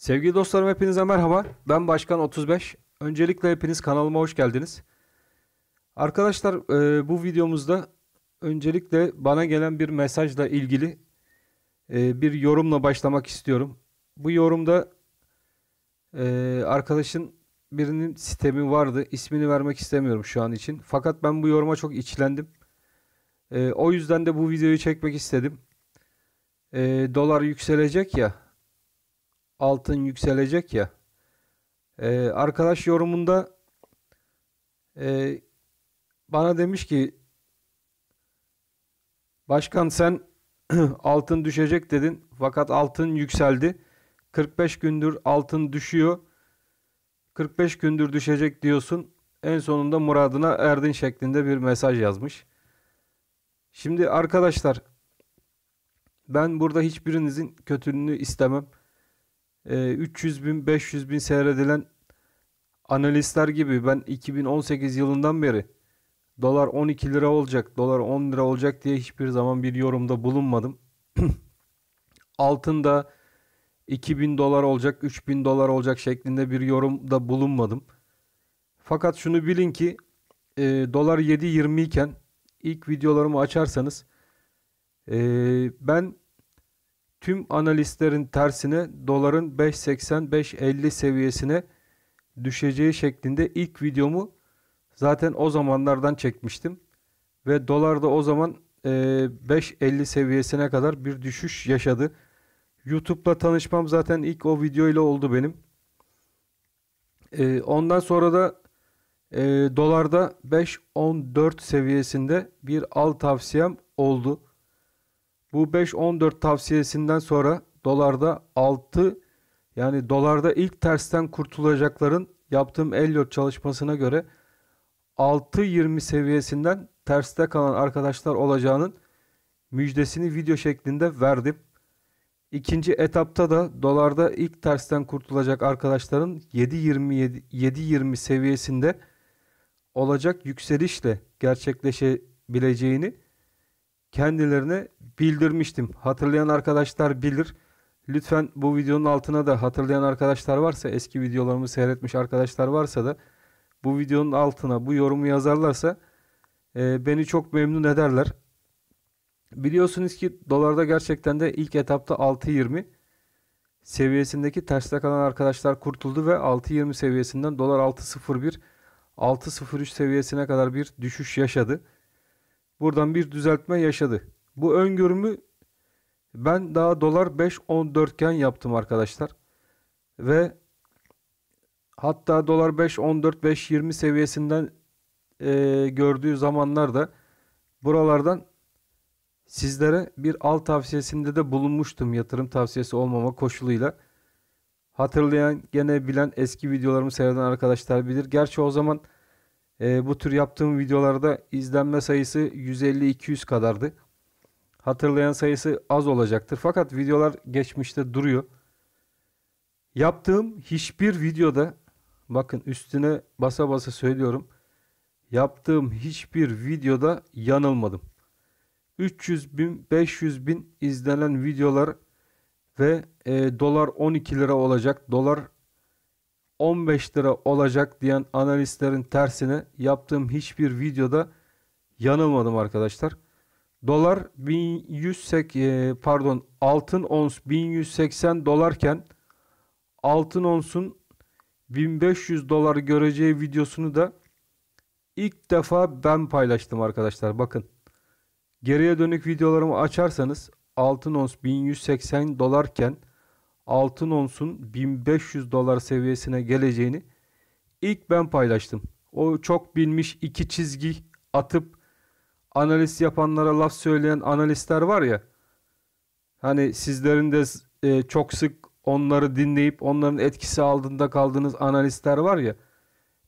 Sevgili dostlarım hepinize merhaba. Ben Başkan 35. Öncelikle hepiniz kanalıma hoş geldiniz. Arkadaşlar e, bu videomuzda öncelikle bana gelen bir mesajla ilgili e, bir yorumla başlamak istiyorum. Bu yorumda e, arkadaşın birinin sistemi vardı. İsmini vermek istemiyorum şu an için. Fakat ben bu yoruma çok içlendim. E, o yüzden de bu videoyu çekmek istedim. E, dolar yükselecek ya altın yükselecek ya. Ee, arkadaş yorumunda e, bana demiş ki başkan sen altın düşecek dedin fakat altın yükseldi. 45 gündür altın düşüyor. 45 gündür düşecek diyorsun. En sonunda muradına erdin şeklinde bir mesaj yazmış. Şimdi arkadaşlar ben burada hiçbirinizin kötülüğünü istemem. 300 ee, bin 500 bin seyredilen analistler gibi ben 2018 yılından beri dolar 12 lira olacak dolar 10 lira olacak diye hiçbir zaman bir yorumda bulunmadım. Altında 2000 dolar olacak 3000 dolar olacak şeklinde bir yorumda bulunmadım. Fakat şunu bilin ki e, dolar 7.20 iken ilk videolarımı açarsanız e, ben tüm analistlerin tersine doların 5.80-5.50 seviyesine düşeceği şeklinde ilk videomu zaten o zamanlardan çekmiştim. Ve dolar da o zaman 5.50 e, seviyesine kadar bir düşüş yaşadı. YouTube'la tanışmam zaten ilk o video ile oldu benim. E, ondan sonra da e, dolarda 5.14 seviyesinde bir al tavsiyem oldu. Bu 5.14 tavsiyesinden sonra dolarda 6 yani dolarda ilk tersten kurtulacakların yaptığım Elliot çalışmasına göre 6.20 seviyesinden terste kalan arkadaşlar olacağının müjdesini video şeklinde verdim. İkinci etapta da dolarda ilk tersten kurtulacak arkadaşların 7.20 seviyesinde olacak yükselişle gerçekleşebileceğini kendilerine bildirmiştim. Hatırlayan arkadaşlar bilir. Lütfen bu videonun altına da hatırlayan arkadaşlar varsa, eski videolarımı seyretmiş arkadaşlar varsa da bu videonun altına bu yorumu yazarlarsa e, beni çok memnun ederler. Biliyorsunuz ki dolarda gerçekten de ilk etapta 6.20 seviyesindeki terste kalan arkadaşlar kurtuldu ve 6.20 seviyesinden dolar 6.01 6.03 seviyesine kadar bir düşüş yaşadı buradan bir düzeltme yaşadı. Bu öngörümü ben daha dolar 5.14 iken yaptım arkadaşlar. Ve hatta dolar 5.14 5.20 seviyesinden e, gördüğü zamanlarda buralardan sizlere bir al tavsiyesinde de bulunmuştum yatırım tavsiyesi olmama koşuluyla. Hatırlayan gene bilen eski videolarımı seyreden arkadaşlar bilir. Gerçi o zaman e, bu tür yaptığım videolarda izlenme sayısı 150-200 kadardı. Hatırlayan sayısı az olacaktır. Fakat videolar geçmişte duruyor. Yaptığım hiçbir videoda bakın üstüne basa basa söylüyorum. Yaptığım hiçbir videoda yanılmadım. 300 bin 500 bin izlenen videolar ve e, dolar 12 lira olacak dolar 15 lira olacak diyen analistlerin tersine yaptığım hiçbir videoda yanılmadım arkadaşlar. Dolar 1100 e, pardon altın ons 1180 dolarken altın onsun 1500 dolar göreceği videosunu da ilk defa ben paylaştım arkadaşlar. Bakın geriye dönük videolarımı açarsanız altın ons 1180 dolarken altın onsun 1500 dolar seviyesine geleceğini ilk ben paylaştım. O çok bilmiş iki çizgi atıp analiz yapanlara laf söyleyen analistler var ya. Hani sizlerin de e, çok sık onları dinleyip onların etkisi altında kaldığınız analistler var ya.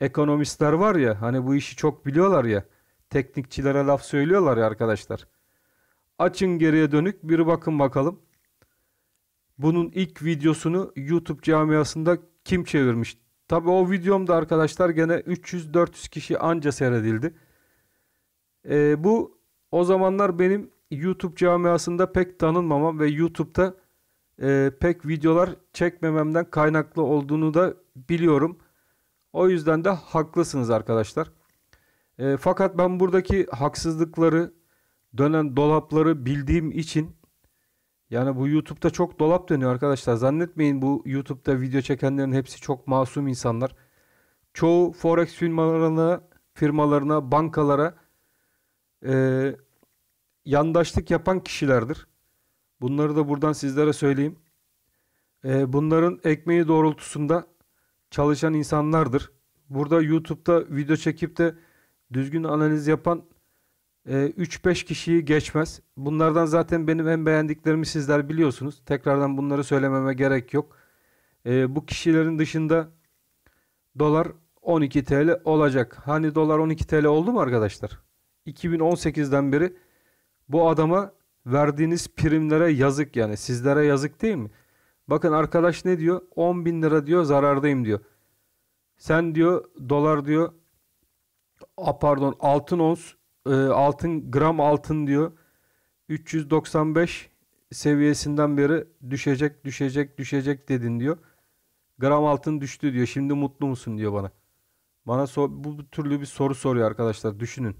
Ekonomistler var ya hani bu işi çok biliyorlar ya. Teknikçilere laf söylüyorlar ya arkadaşlar. Açın geriye dönük bir bakın bakalım. Bunun ilk videosunu YouTube camiasında kim çevirmiş? Tabi o videomda arkadaşlar gene 300-400 kişi anca seyredildi. Ee, bu o zamanlar benim YouTube camiasında pek tanınmamam ve YouTube'da e, pek videolar çekmememden kaynaklı olduğunu da biliyorum. O yüzden de haklısınız arkadaşlar. E, fakat ben buradaki haksızlıkları, dönen dolapları bildiğim için yani bu YouTube'da çok dolap dönüyor arkadaşlar. Zannetmeyin bu YouTube'da video çekenlerin hepsi çok masum insanlar. Çoğu forex firmalarına, firmalarına, bankalara e, yandaşlık yapan kişilerdir. Bunları da buradan sizlere söyleyeyim. E, bunların ekmeği doğrultusunda çalışan insanlardır. Burada YouTube'da video çekip de düzgün analiz yapan 3-5 ee, kişiyi geçmez. Bunlardan zaten benim en beğendiklerimi sizler biliyorsunuz. Tekrardan bunları söylememe gerek yok. Ee, bu kişilerin dışında dolar 12 TL olacak. Hani dolar 12 TL oldu mu arkadaşlar? 2018'den beri bu adama verdiğiniz primlere yazık yani. Sizlere yazık değil mi? Bakın arkadaş ne diyor? 10 bin lira diyor zarardayım diyor. Sen diyor dolar diyor a pardon altın ons e, altın gram altın diyor 395 seviyesinden beri düşecek düşecek düşecek dedin diyor. Gram altın düştü diyor. Şimdi mutlu musun diyor bana. Bana so bu, bu türlü bir soru soruyor arkadaşlar. Düşünün.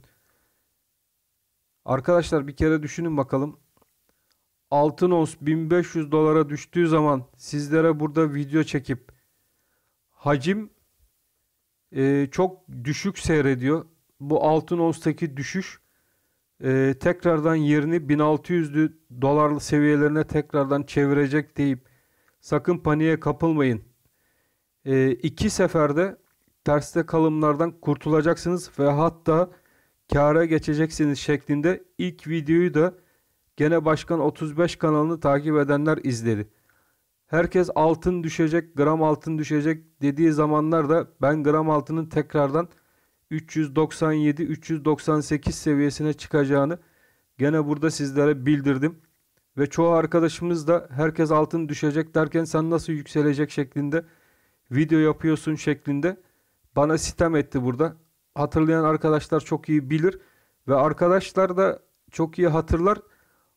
Arkadaşlar bir kere düşünün bakalım. Altın ons 1500 dolara düştüğü zaman sizlere burada video çekip hacim e, çok düşük seyrediyor bu altın onstaki düşüş e, tekrardan yerini 1600'lü dolar seviyelerine tekrardan çevirecek deyip sakın paniğe kapılmayın. E, iki seferde terste kalımlardan kurtulacaksınız ve hatta kâra geçeceksiniz şeklinde ilk videoyu da gene Başkan 35 kanalını takip edenler izledi. Herkes altın düşecek, gram altın düşecek dediği zamanlarda ben gram altının tekrardan 397-398 seviyesine çıkacağını gene burada sizlere bildirdim. Ve çoğu arkadaşımız da herkes altın düşecek derken sen nasıl yükselecek şeklinde video yapıyorsun şeklinde bana sitem etti burada. Hatırlayan arkadaşlar çok iyi bilir ve arkadaşlar da çok iyi hatırlar.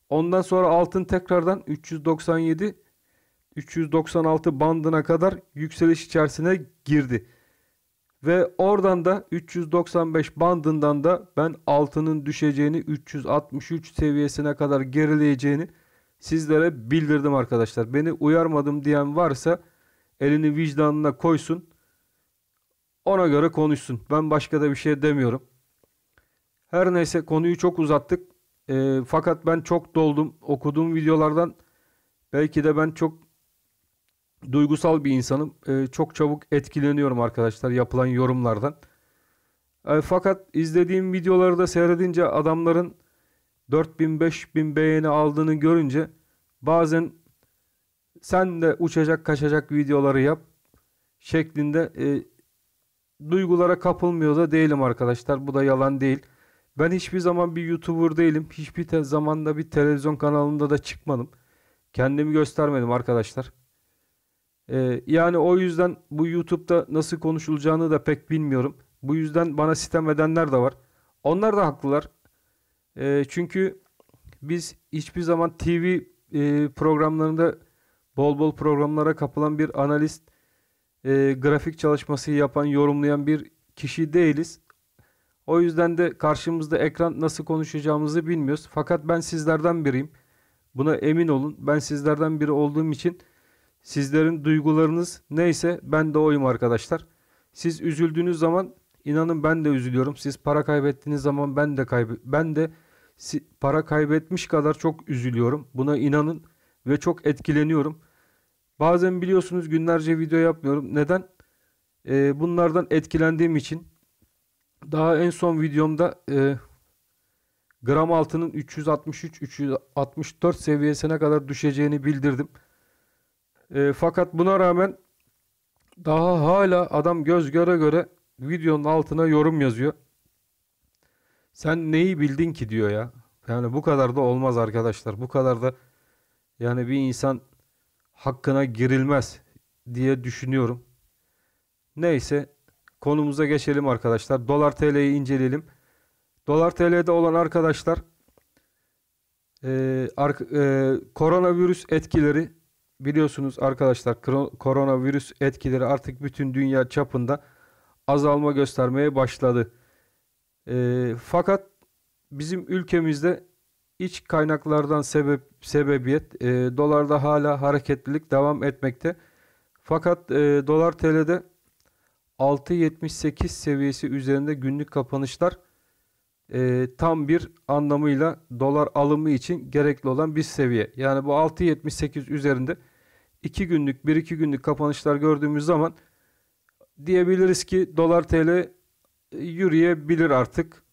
Ondan sonra altın tekrardan 397 396 bandına kadar yükseliş içerisine girdi. Ve oradan da 395 bandından da ben altının düşeceğini 363 seviyesine kadar gerileyeceğini sizlere bildirdim arkadaşlar. Beni uyarmadım diyen varsa elini vicdanına koysun. Ona göre konuşsun. Ben başka da bir şey demiyorum. Her neyse konuyu çok uzattık. E, fakat ben çok doldum. Okuduğum videolardan belki de ben çok duygusal bir insanım. E, çok çabuk etkileniyorum arkadaşlar yapılan yorumlardan. E, fakat izlediğim videoları da seyredince adamların 4000-5000 beğeni aldığını görünce bazen sen de uçacak kaçacak videoları yap şeklinde e, duygulara kapılmıyor da değilim arkadaşlar. Bu da yalan değil. Ben hiçbir zaman bir YouTuber değilim. Hiçbir zamanda bir televizyon kanalında da çıkmadım. Kendimi göstermedim arkadaşlar. Ee, yani o yüzden bu YouTube'da nasıl konuşulacağını da pek bilmiyorum. Bu yüzden bana sitem edenler de var. Onlar da haklılar. Ee, çünkü biz hiçbir zaman TV e, programlarında bol bol programlara kapılan bir analist, e, grafik çalışması yapan, yorumlayan bir kişi değiliz. O yüzden de karşımızda ekran nasıl konuşacağımızı bilmiyoruz. Fakat ben sizlerden biriyim. Buna emin olun. Ben sizlerden biri olduğum için Sizlerin duygularınız neyse ben de oyum arkadaşlar. Siz üzüldüğünüz zaman inanın ben de üzülüyorum. Siz para kaybettiğiniz zaman ben de kaybe ben de para kaybetmiş kadar çok üzülüyorum. Buna inanın ve çok etkileniyorum. Bazen biliyorsunuz günlerce video yapmıyorum. Neden? Ee, bunlardan etkilendiğim için daha en son videomda e, gram altının 363-364 seviyesine kadar düşeceğini bildirdim. E, fakat buna rağmen daha hala adam göz göre göre videonun altına yorum yazıyor. Sen neyi bildin ki diyor ya. Yani bu kadar da olmaz arkadaşlar. Bu kadar da yani bir insan hakkına girilmez diye düşünüyorum. Neyse konumuza geçelim arkadaşlar. Dolar TL'yi inceleyelim. Dolar TL'de olan arkadaşlar e, ar, e, koronavirüs etkileri biliyorsunuz arkadaşlar koronavirüs etkileri artık bütün dünya çapında azalma göstermeye başladı. E, fakat bizim ülkemizde iç kaynaklardan sebep sebebiyet e, dolarda hala hareketlilik devam etmekte. Fakat e, dolar TL'de 6.78 seviyesi üzerinde günlük kapanışlar e, tam bir anlamıyla dolar alımı için gerekli olan bir seviye. Yani bu 6.78 üzerinde 2 günlük 1-2 günlük kapanışlar gördüğümüz zaman diyebiliriz ki dolar TL yürüyebilir artık.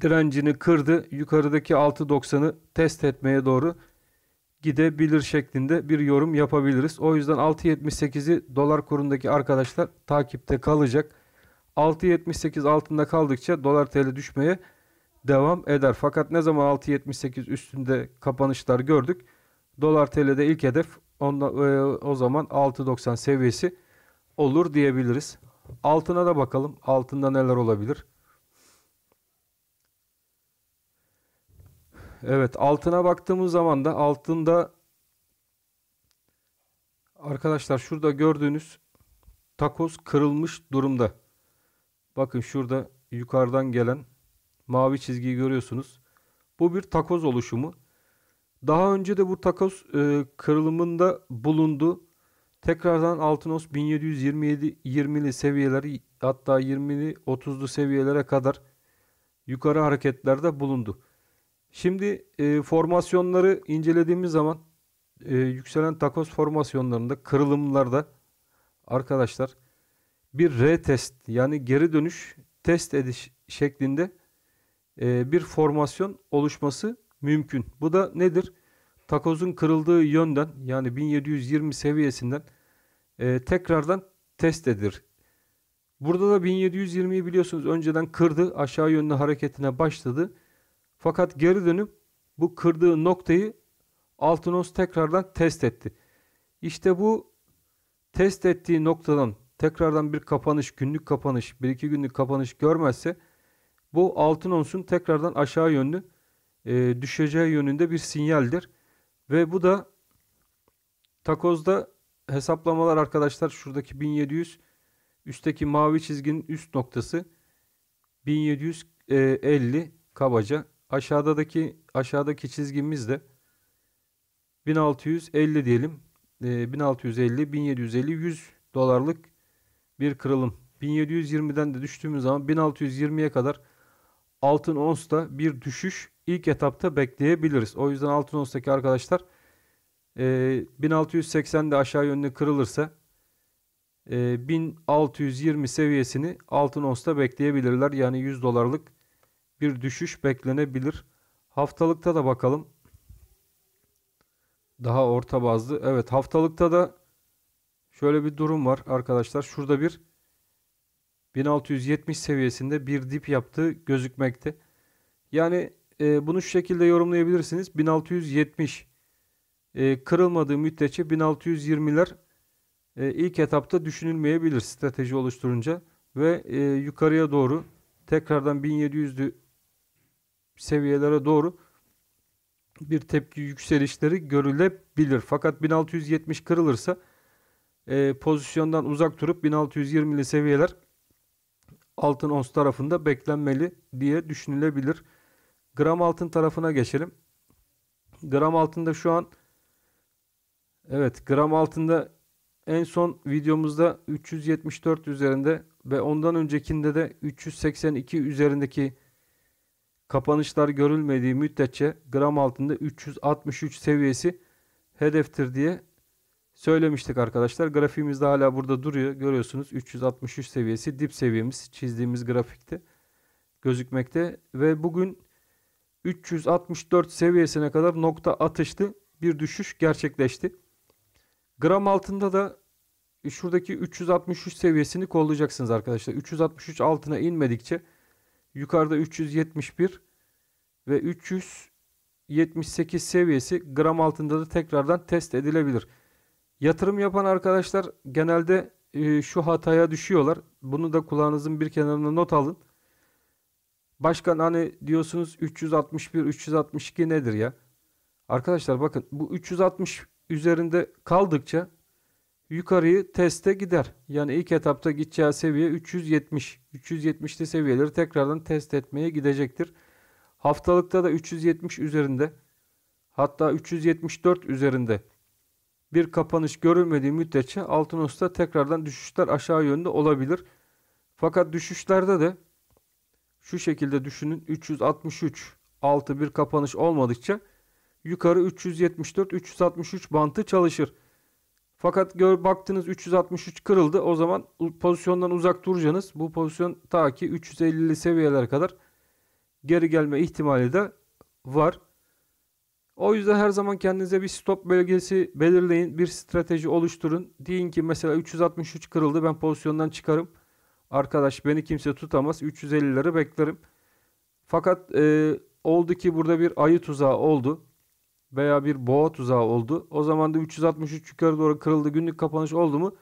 Direncini kırdı. Yukarıdaki 6.90'ı test etmeye doğru gidebilir şeklinde bir yorum yapabiliriz. O yüzden 6.78'i dolar kurundaki arkadaşlar takipte kalacak. 6.78 altında kaldıkça dolar TL düşmeye devam eder. Fakat ne zaman 6.78 üstünde kapanışlar gördük? Dolar TL'de ilk hedef Onda, e, o zaman 6.90 seviyesi olur diyebiliriz. Altına da bakalım. Altında neler olabilir? Evet altına baktığımız zaman da altında arkadaşlar şurada gördüğünüz takoz kırılmış durumda. Bakın şurada yukarıdan gelen mavi çizgiyi görüyorsunuz. Bu bir takoz oluşumu. Daha önce de bu takos e, kırılımında bulundu. Tekrardan Altınos 1727 20'li seviyeleri hatta 20'li 30'lu seviyelere kadar yukarı hareketlerde bulundu. Şimdi e, formasyonları incelediğimiz zaman e, yükselen takos formasyonlarında kırılımlarda arkadaşlar bir retest yani geri dönüş test ediş şeklinde e, bir formasyon oluşması mümkün. Bu da nedir? Takozun kırıldığı yönden yani 1720 seviyesinden e, tekrardan test edilir. Burada da 1720'yi biliyorsunuz önceden kırdı. Aşağı yönlü hareketine başladı. Fakat geri dönüp bu kırdığı noktayı Altınos tekrardan test etti. İşte bu test ettiği noktadan tekrardan bir kapanış, günlük kapanış, bir iki günlük kapanış görmezse bu Altınos'un tekrardan aşağı yönlü e, düşeceği yönünde bir sinyaldir. Ve bu da takozda hesaplamalar arkadaşlar şuradaki 1700 üstteki mavi çizginin üst noktası 1750 kabaca. Aşağıdaki aşağıdaki çizgimiz de 1650 diyelim. E, 1650 1750 100 dolarlık bir kırılım. 1720'den de düştüğümüz zaman 1620'ye kadar altın onsta bir düşüş ilk etapta bekleyebiliriz. O yüzden altın onstaki arkadaşlar e, 1680'de aşağı yönlü kırılırsa e, 1620 seviyesini altın onsta bekleyebilirler. Yani 100 dolarlık bir düşüş beklenebilir. Haftalıkta da bakalım. Daha orta bazlı. Evet haftalıkta da şöyle bir durum var arkadaşlar. Şurada bir 1670 seviyesinde bir dip yaptığı gözükmekte. Yani e, bunu şu şekilde yorumlayabilirsiniz. 1670 e, kırılmadığı müddetçe 1620'ler e, ilk etapta düşünülmeyebilir strateji oluşturunca ve e, yukarıya doğru tekrardan 1700'lü seviyelere doğru bir tepki yükselişleri görülebilir. Fakat 1670 kırılırsa e, pozisyondan uzak durup 1620'li seviyeler altın ons tarafında beklenmeli diye düşünülebilir. Gram altın tarafına geçelim. Gram altında şu an evet gram altında en son videomuzda 374 üzerinde ve ondan öncekinde de 382 üzerindeki kapanışlar görülmediği müddetçe gram altında 363 seviyesi hedeftir diye söylemiştik arkadaşlar. Grafiğimiz de hala burada duruyor. Görüyorsunuz 363 seviyesi dip seviyemiz çizdiğimiz grafikte gözükmekte ve bugün 364 seviyesine kadar nokta atıştı bir düşüş gerçekleşti. Gram altında da şuradaki 363 seviyesini kollayacaksınız arkadaşlar. 363 altına inmedikçe yukarıda 371 ve 378 seviyesi gram altında da tekrardan test edilebilir. Yatırım yapan arkadaşlar genelde e, şu hataya düşüyorlar. Bunu da kulağınızın bir kenarına not alın. Başkan hani diyorsunuz 361 362 nedir ya? Arkadaşlar bakın bu 360 üzerinde kaldıkça yukarıyı teste gider. Yani ilk etapta gideceği seviye 370. 370'li seviyeleri tekrardan test etmeye gidecektir. Haftalıkta da 370 üzerinde hatta 374 üzerinde bir kapanış görülmediği müddetçe Altınos'ta tekrardan düşüşler aşağı yönde olabilir. Fakat düşüşlerde de şu şekilde düşünün 363 altı bir kapanış olmadıkça yukarı 374-363 bantı çalışır. Fakat gör baktınız 363 kırıldı. O zaman pozisyondan uzak duracaksınız. Bu pozisyon ta ki 350'li seviyeler kadar geri gelme ihtimali de var. O yüzden her zaman kendinize bir stop bölgesi belirleyin. Bir strateji oluşturun. Deyin ki mesela 363 kırıldı ben pozisyondan çıkarım. Arkadaş beni kimse tutamaz. 350'leri beklerim. Fakat e, oldu ki burada bir ayı tuzağı oldu. Veya bir boğa tuzağı oldu. O zaman da 363 yukarı doğru kırıldı. Günlük kapanış oldu mu?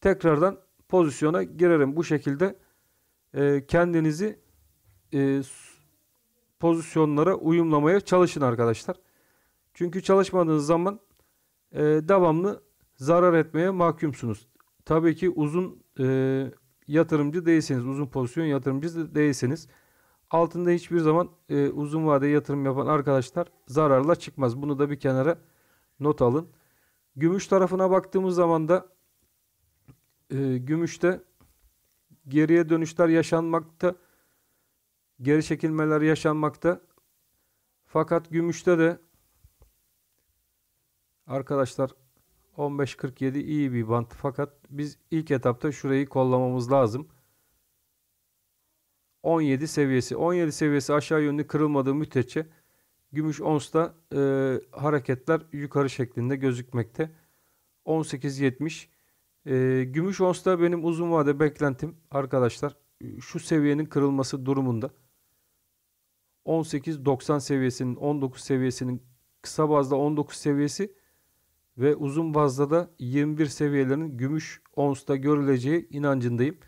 Tekrardan pozisyona girerim. Bu şekilde e, kendinizi e, pozisyonlara uyumlamaya çalışın arkadaşlar. Çünkü çalışmadığınız zaman e, devamlı zarar etmeye mahkumsunuz. Tabii ki uzun e, yatırımcı değilseniz, uzun pozisyon yatırımcı değilseniz altında hiçbir zaman e, uzun vade yatırım yapan arkadaşlar zararla çıkmaz. Bunu da bir kenara not alın. Gümüş tarafına baktığımız zaman da e, gümüşte geriye dönüşler yaşanmakta, geri çekilmeler yaşanmakta. Fakat gümüşte de Arkadaşlar 15.47 iyi bir bant fakat biz ilk etapta şurayı kollamamız lazım. 17 seviyesi. 17 seviyesi aşağı yönlü kırılmadığı müddetçe gümüş onsta e, hareketler yukarı şeklinde gözükmekte. 18.70 e, gümüş onsta benim uzun vade beklentim arkadaşlar şu seviyenin kırılması durumunda. 18.90 seviyesinin 19 seviyesinin kısa bazda 19 seviyesi ve uzun bazda da 21 seviyelerinin gümüş onsta görüleceği inancındayım.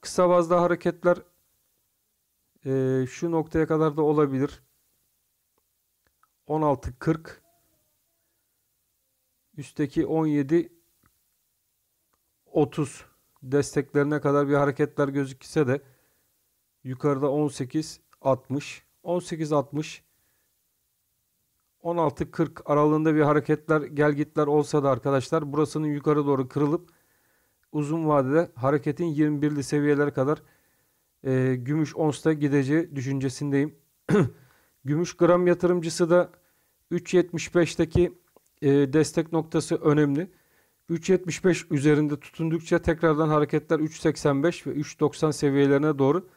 Kısa bazda hareketler e, şu noktaya kadar da olabilir. 16.40 üstteki 30 desteklerine kadar bir hareketler gözükse de yukarıda 18 60 18 60 16.40 aralığında bir hareketler gel gitler olsa da arkadaşlar burasının yukarı doğru kırılıp uzun vadede hareketin 21'li seviyelere kadar e, gümüş onsta gideceği düşüncesindeyim. gümüş gram yatırımcısı da 3.75'teki e, destek noktası önemli. 3.75 üzerinde tutundukça tekrardan hareketler 3.85 ve 3.90 seviyelerine doğru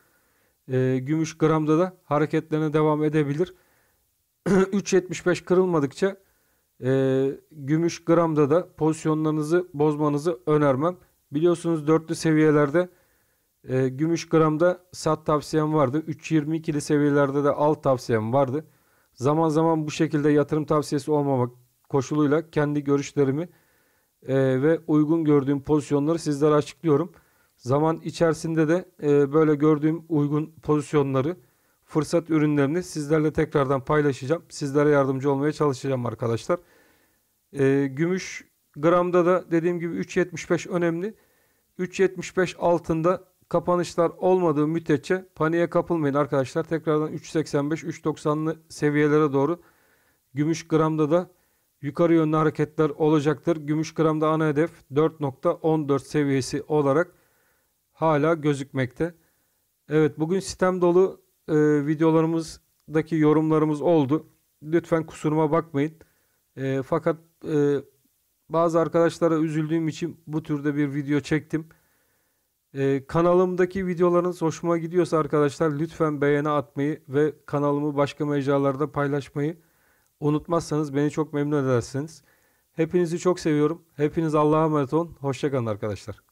e, gümüş gramda da hareketlerine devam edebilir. 3.75 kırılmadıkça e, gümüş gramda da pozisyonlarınızı bozmanızı önermem. Biliyorsunuz dörtlü seviyelerde e, gümüş gramda sat tavsiyem vardı. 3.22'li seviyelerde de al tavsiyem vardı. Zaman zaman bu şekilde yatırım tavsiyesi olmamak koşuluyla kendi görüşlerimi e, ve uygun gördüğüm pozisyonları sizlere açıklıyorum. Zaman içerisinde de e, böyle gördüğüm uygun pozisyonları fırsat ürünlerini sizlerle tekrardan paylaşacağım. Sizlere yardımcı olmaya çalışacağım arkadaşlar. E, gümüş gramda da dediğim gibi 3.75 önemli. 3.75 altında kapanışlar olmadığı müddetçe paniğe kapılmayın arkadaşlar. Tekrardan 3.85 3.90'lı seviyelere doğru gümüş gramda da yukarı yönlü hareketler olacaktır. Gümüş gramda ana hedef 4.14 seviyesi olarak hala gözükmekte. Evet bugün sistem dolu e, videolarımızdaki yorumlarımız oldu. Lütfen kusuruma bakmayın. E, fakat e, bazı arkadaşlara üzüldüğüm için bu türde bir video çektim. E, kanalımdaki videolarınız hoşuma gidiyorsa arkadaşlar lütfen beğeni atmayı ve kanalımı başka mecralarda paylaşmayı unutmazsanız beni çok memnun edersiniz. Hepinizi çok seviyorum. Hepiniz Allah'a emanet olun. Hoşçakalın arkadaşlar.